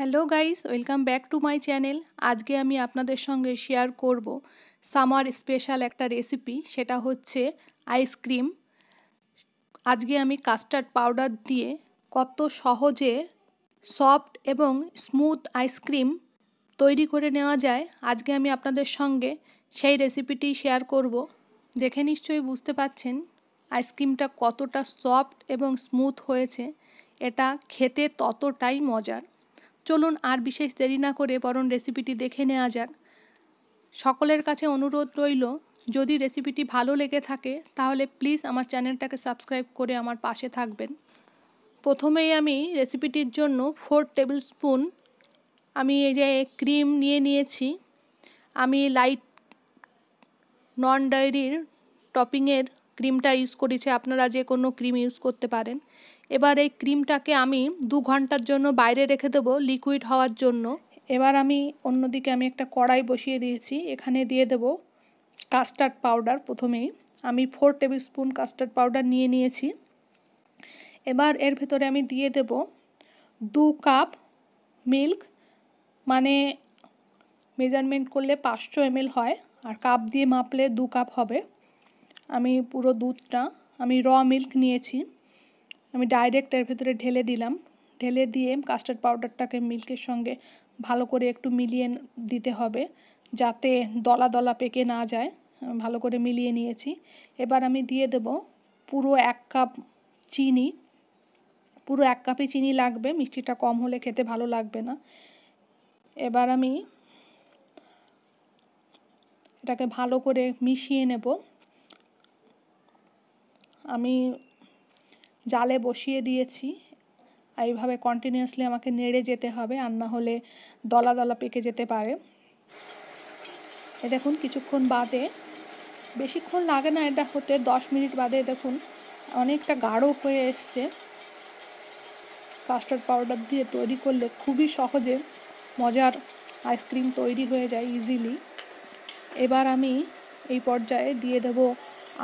hello guys welcome back to my channel আজকে আমি আপনাদের সঙ্গে শেয়ার করব সামার স্পেশাল একটা রেসিপি সেটা হচ্ছে আইসক্রিম আজকে আমি কাস্টার্ড পাউডার দিয়ে কত সহজে সফট এবং স্মুথ আইসক্রিম তৈরি করে নেওয়া যায় আজকে আমি আপনাদের সঙ্গে সেই রেসিপিটি শেয়ার করব দেখে নিশ্চয়ই বুঝতে পাচ্ছেন আইসক্রিমটা কতটা সফট এবং স্মুথ হয়েছে এটা খেতে ততটাই মজার চলুন আর বিশেষ দেরি না করে বরং রেসিপিটি দেখে নেওয়া যাক সকলের কাছে অনুরোধ রইল যদি রেসিপিটি ভালো লেগে থাকে তাহলে প্লিজ আমার চ্যানেলটাকে সাবস্ক্রাইব করে আমার পাশে থাকবেন প্রথমেই আমি রেসিপিটির জন্য ফোর টেবিল স্পুন আমি এই যে ক্রিম নিয়ে নিয়েছি আমি লাইট নন ডায়েরির টপিংয়ের ক্রিমটা ইউজ করেছি আপনারা যে কোনো ক্রিম ইউজ করতে পারেন এবার এই ক্রিমটাকে আমি দু ঘন্টার জন্য বাইরে রেখে দেবো লিকুইড হওয়ার জন্য এবার আমি অন্যদিকে আমি একটা কড়াই বসিয়ে দিয়েছি এখানে দিয়ে দেব কাস্টার্ড পাউডার প্রথমেই আমি four tablespoon custard powder নিয়ে নিয়েছি এবার এর ভেতরে আমি দিয়ে দেব দু কাপ মিল্ক মানে মেজারমেন্ট করলে পাঁচশো এমএল হয় আর কাপ দিয়ে মাপলে দু কাপ হবে আমি পুরো দুধটা আমি র মিল্ক নিয়েছি আমি ডাইরেক্ট এর ভেতরে ঢেলে দিলাম ঢেলে দিয়ে কাস্টার্ড পাউডারটাকে মিল্কের সঙ্গে ভালো করে একটু মিলিয়ে দিতে হবে যাতে দলা দলা পেকে না যায় ভালো করে মিলিয়ে নিয়েছি এবার আমি দিয়ে দেব পুরো এক কাপ চিনি পুরো এক কাপই চিনি লাগবে মিষ্টিটা কম হলে খেতে ভালো লাগবে না এবার আমি এটাকে ভালো করে মিশিয়ে নেব আমি জালে বসিয়ে দিয়েছি আর এইভাবে কন্টিনিউয়াসলি আমাকে নেড়ে যেতে হবে আর না হলে দলা দলা পেকে যেতে পারে এ দেখুন কিছুক্ষণ বাদে বেশিক্ষণ লাগে না এটা হতে দশ মিনিট বাদে দেখুন অনেকটা গাঢ় হয়ে এসছে কাস্টার্ড পাউডার দিয়ে তৈরি করলে খুবই সহজে মজার আইসক্রিম তৈরি হয়ে যায় ইজিলি এবার আমি এই পর্যায়ে দিয়ে দেব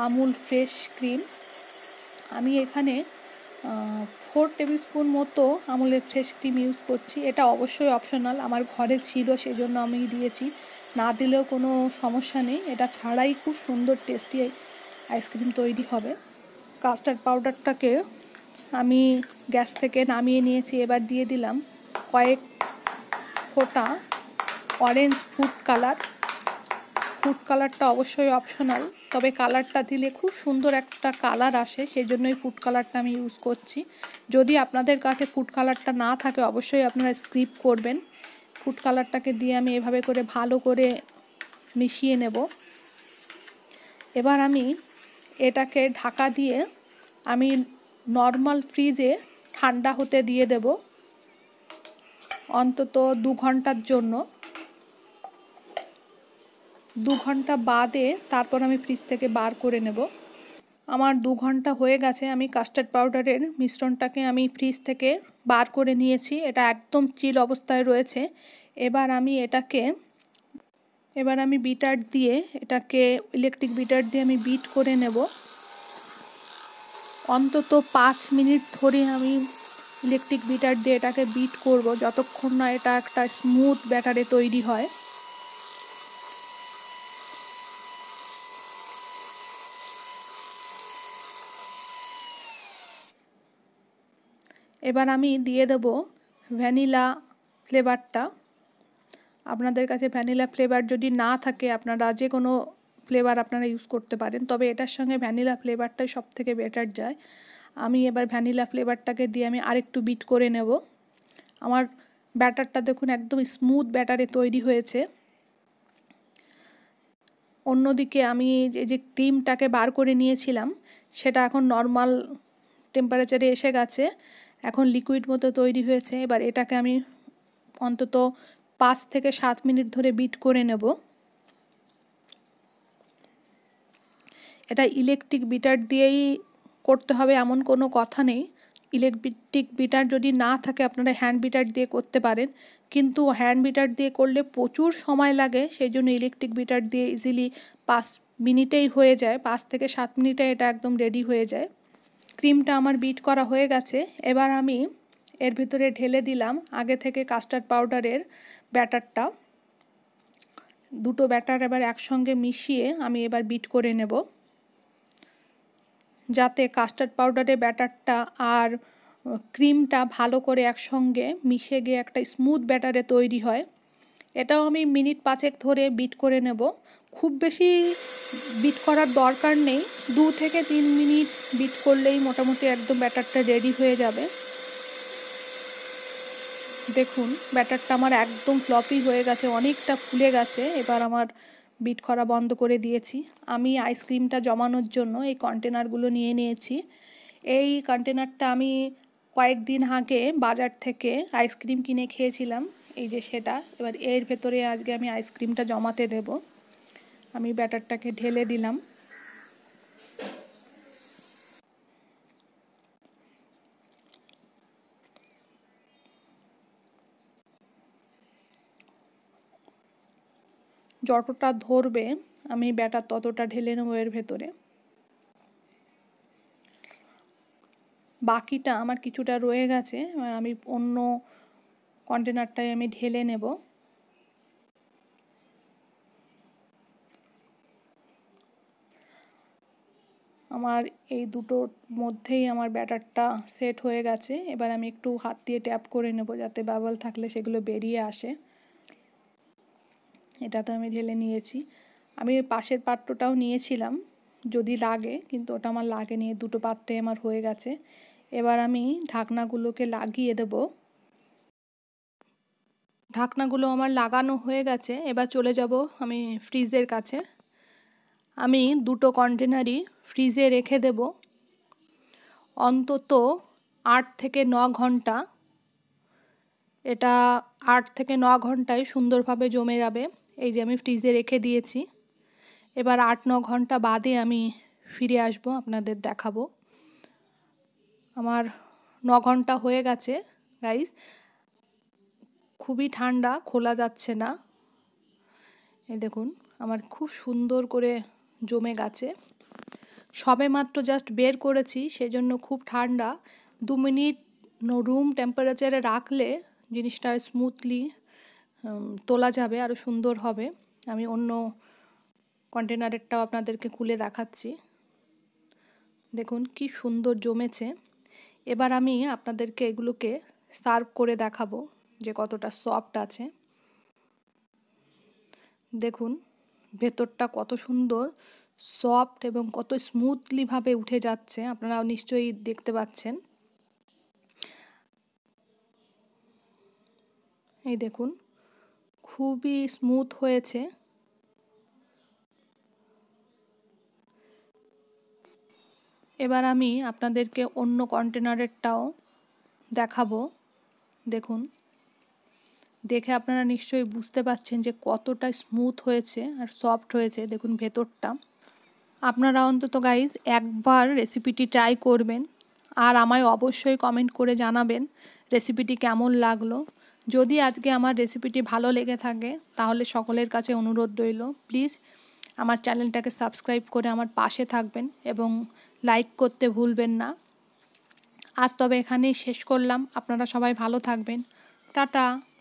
আমুল ফ্রেশ ক্রিম আমি এখানে ফোর টেবিল স্পুন মতো আমুলের ফ্রেশ ক্রিম ইউজ করছি এটা অবশ্যই অপশনাল আমার ঘরে ছিল সেই জন্য আমি দিয়েছি না দিলেও কোনো সমস্যা নেই এটা ছাড়াই খুব সুন্দর টেস্টি আইসক্রিম তৈরি হবে কাস্টার্ড পাউডারটাকে আমি গ্যাস থেকে নামিয়ে নিয়েছি এবার দিয়ে দিলাম কয়েক ফোঁটা অরেঞ্জ ফুড কালার ফুড কালারটা অবশ্যই অপশনাল তবে কালারটা দিলে খুব সুন্দর একটা কালার আসে সেই জন্যই ফুড কালারটা আমি ইউজ করছি যদি আপনাদের কাছে ফুড কালারটা না থাকে অবশ্যই আপনারা স্ক্রিপ করবেন ফুড কালারটাকে দিয়ে আমি এভাবে করে ভালো করে মিশিয়ে নেব এবার আমি এটাকে ঢাকা দিয়ে আমি নর্মাল ফ্রিজে ঠান্ডা হতে দিয়ে দেব অন্তত দু ঘন্টার জন্য দু ঘন্টা বাদে তারপর আমি ফ্রিজ থেকে বার করে নেব আমার দু ঘন্টা হয়ে গেছে আমি কাস্টার্ড পাউডারের মিশ্রণটাকে আমি ফ্রিজ থেকে বার করে নিয়েছি এটা একদম চিল অবস্থায় রয়েছে এবার আমি এটাকে এবার আমি বিটার দিয়ে এটাকে ইলেকট্রিক বিটার দিয়ে আমি বিট করে নেব অন্তত পাঁচ মিনিট ধরে আমি ইলেকট্রিক বিটার দিয়ে এটাকে বিট করব যতক্ষণ না এটা একটা স্মুথ ব্যাটারে তৈরি হয় এবার আমি দিয়ে দেব ভ্যানিলা ফ্লেভারটা আপনাদের কাছে ভ্যানিলা ফ্লেভার যদি না থাকে আপনারা যে কোনো ফ্লেভার আপনারা ইউজ করতে পারেন তবে এটার সঙ্গে ভ্যানিলা ফ্লেভারটাই সব থেকে বেটার যায় আমি এবার ভ্যানিলা ফ্লেভারটাকে দিয়ে আমি আরেকটু বিট করে নেব আমার ব্যাটারটা দেখুন একদম স্মুথ ব্যাটারে তৈরি হয়েছে অন্যদিকে আমি যে যে ক্রিমটাকে বার করে নিয়েছিলাম সেটা এখন নর্মাল টেম্পারেচারে এসে গেছে এখন লিকুইড মতো তৈরি হয়েছে এবার এটাকে আমি অন্তত পাঁচ থেকে সাত মিনিট ধরে বিট করে নেব এটা ইলেকট্রিক বিটার দিয়েই করতে হবে এমন কোনো কথা নেই ইলেকট্রিক বিটার যদি না থাকে আপনারা হ্যান্ড বিটার দিয়ে করতে পারেন কিন্তু হ্যান্ড বিটার দিয়ে করলে প্রচুর সময় লাগে সেই জন্য ইলেকট্রিক বিটার দিয়ে ইজিলি পাঁচ মিনিটেই হয়ে যায় পাঁচ থেকে সাত মিনিটে এটা একদম রেডি হয়ে যায় ক্রিমটা আমার বিট করা হয়ে গেছে এবার আমি এর ভিতরে ঢেলে দিলাম আগে থেকে কাস্টার্ড পাউডারের ব্যাটারটা দুটো ব্যাটার এবার একসঙ্গে মিশিয়ে আমি এবার বিট করে নেব যাতে কাস্টার্ড পাউডারের ব্যাটারটা আর ক্রিমটা ভালো করে একসঙ্গে মিশে গিয়ে একটা স্মুথ ব্যাটারে তৈরি হয় এটাও আমি মিনিট পাঁচেক ধরে বিট করে নেব খুব বেশি বিট করার দরকার নেই দু থেকে তিন মিনিট বিট করলেই মোটামুটি একদম ব্যাটারটা রেডি হয়ে যাবে দেখুন ব্যাটারটা আমার একদম ফ্লপি হয়ে গেছে অনেকটা ফুলে গেছে এবার আমার বিট করা বন্ধ করে দিয়েছি আমি আইসক্রিমটা জমানোর জন্য এই কন্টেনারগুলো নিয়ে নিয়েছি এই কন্টেনারটা আমি কয়েকদিন আগে বাজার থেকে আইসক্রিম কিনে খেয়েছিলাম এই যে সেটা এবার এর ভেতরে আজকে আমি আইসক্রিমটা জমাতে দেব আমি ব্যাটারটাকে ঢেলে দিলাম যতটা ধরবে আমি ব্যাটার ততটা ঢেলে নেবো এর ভেতরে বাকিটা আমার কিছুটা রয়ে গেছে আমি অন্য কন্টেনারটাই আমি ঢেলে নেব আমার এই দুটোর মধ্যেই আমার ব্যাটারটা সেট হয়ে গেছে এবার আমি একটু হাত দিয়ে ট্যাপ করে নেব যাতে বাবল থাকলে সেগুলো বেরিয়ে আসে এটা তো আমি ঢেলে নিয়েছি আমি পাশের পাত্রটাও নিয়েছিলাম যদি লাগে কিন্তু ওটা আমার লাগেনি দুটো পাত্রে আমার হয়ে গেছে এবার আমি ঢাকনাগুলোকে লাগিয়ে দেবো ঢাকনাগুলো আমার লাগানো হয়ে গেছে এবার চলে যাব আমি ফ্রিজের কাছে আমি দুটো কন্টেনারই ফ্রিজে রেখে দেব অন্তত আট থেকে ন ঘন্টা এটা আট থেকে ন ঘন্টায় সুন্দরভাবে জমে যাবে এই যে আমি ফ্রিজে রেখে দিয়েছি এবার আট ন ঘন্টা বাদে আমি ফিরে আসব আপনাদের দেখাবো আমার ন ঘন্টা হয়ে গেছে গাইস খুবই ঠান্ডা খোলা যাচ্ছে না এই দেখুন আমার খুব সুন্দর করে জমে গেছে সবে মাত্র জাস্ট বের করেছি সেজন্য খুব ঠান্ডা দু মিনিট রুম টেম্পারেচারে রাখলে জিনিসটা স্মুথলি তোলা যাবে আরও সুন্দর হবে আমি অন্য কন্টেনারেরটাও আপনাদেরকে খুলে দেখাচ্ছি দেখুন কি সুন্দর জমেছে এবার আমি আপনাদেরকে এগুলোকে সার্ভ করে দেখাবো যে কতটা সফট আছে দেখুন ভেতরটা কত সুন্দর সফট এবং কত স্মুথলিভাবে উঠে যাচ্ছে আপনারা নিশ্চয়ই দেখতে পাচ্ছেন এই দেখুন খুবই স্মুথ হয়েছে এবার আমি আপনাদেরকে অন্য কন্টেনারেরটাও দেখাবো দেখুন দেখে আপনারা নিশ্চয়ই বুঝতে পারছেন যে কতটা স্মুথ হয়েছে আর সফট হয়েছে দেখুন ভেতরটা আপনারা অন্তত গাইজ একবার রেসিপিটি ট্রাই করবেন আর আমায় অবশ্যই কমেন্ট করে জানাবেন রেসিপিটি কেমন লাগলো যদি আজকে আমার রেসিপিটি ভালো লেগে থাকে তাহলে সকলের কাছে অনুরোধ রইল প্লিজ আমার চ্যানেলটাকে সাবস্ক্রাইব করে আমার পাশে থাকবেন এবং লাইক করতে ভুলবেন না আজ তবে এখানেই শেষ করলাম আপনারা সবাই ভালো থাকবেন টাটা